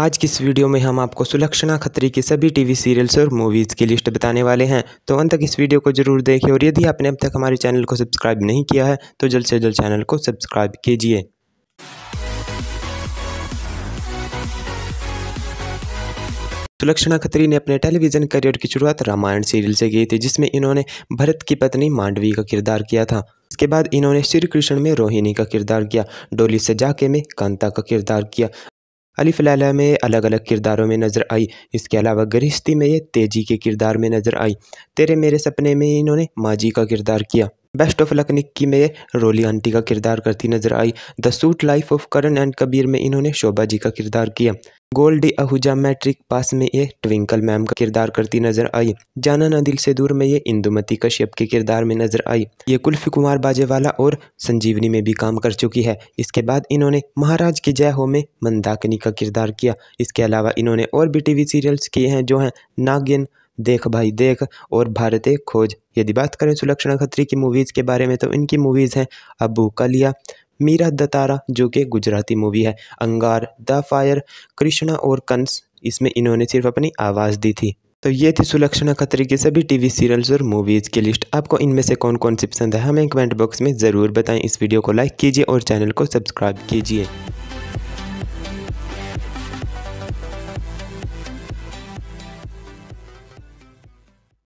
आज की इस वीडियो में हम आपको सुलक्षणा खत्री की सभी टीवी सीरियल्स और मूवीज़ की लिस्ट बताने वाले हैं तो अंत तक इस वीडियो को जरूर देखें और यदि आपने अब तक हमारे चैनल को सब्सक्राइब नहीं किया है तो जल्द से जल्द चैनल को सब्सक्राइब कीजिए सुलक्षणा खत्री ने अपने टेलीविज़न करियर की शुरुआत रामायण सीरियल से की थी जिसमें इन्होंने भरत की पत्नी मांडवी का किरदार किया था इसके बाद इन्होंने श्री कृष्ण में रोहिणी का किरदार किया डोली सजाके में कांता का किरदार किया अलिफ लाला में अलग अलग किरदारों में नज़र आई इसके अलावा गरिश्ती में ये तेजी के किरदार में नज़र आई तेरे मेरे सपने में इन्होंने माजी का किरदार किया बेस्ट ऑफ लक निक्की में रोली आंटी का किरदार करती नजर आई the suite life of Karan and Kabir में इन्होंने शोभा जी का किरदार किया गोल्डी आहूजा मैट्रिक पास में ये ट्विंकल मैम का किरदार करती नजर आई जाना ना दिल से दूर में ये इंदुमती कश्यप के किरदार में नजर आई ये कुल्फी कुमार बाजेवाला और संजीवनी में भी काम कर चुकी है इसके बाद इन्होंने महाराज की जय हो में मंदाकिनी का किरदार किया इसके अलावा इन्होंने और भी टीवी सीरियल्स किए हैं जो हैं नागिन देख भाई देख और भारत खोज यदि बात करें सुलक्षणा खत्री की मूवीज़ के बारे में तो इनकी मूवीज़ हैं अबू कलिया मीरा दतारा जो कि गुजराती मूवी है अंगार द फायर कृष्णा और कंस इसमें इन्होंने सिर्फ अपनी आवाज़ दी थी तो ये थी सुलक्षणा खत्री की सभी टीवी सीरियल्स और मूवीज़ की लिस्ट आपको इनमें से कौन कौन सी पसंद है हमें कमेंट बॉक्स में ज़रूर बताएं इस वीडियो को लाइक कीजिए और चैनल को सब्सक्राइब कीजिए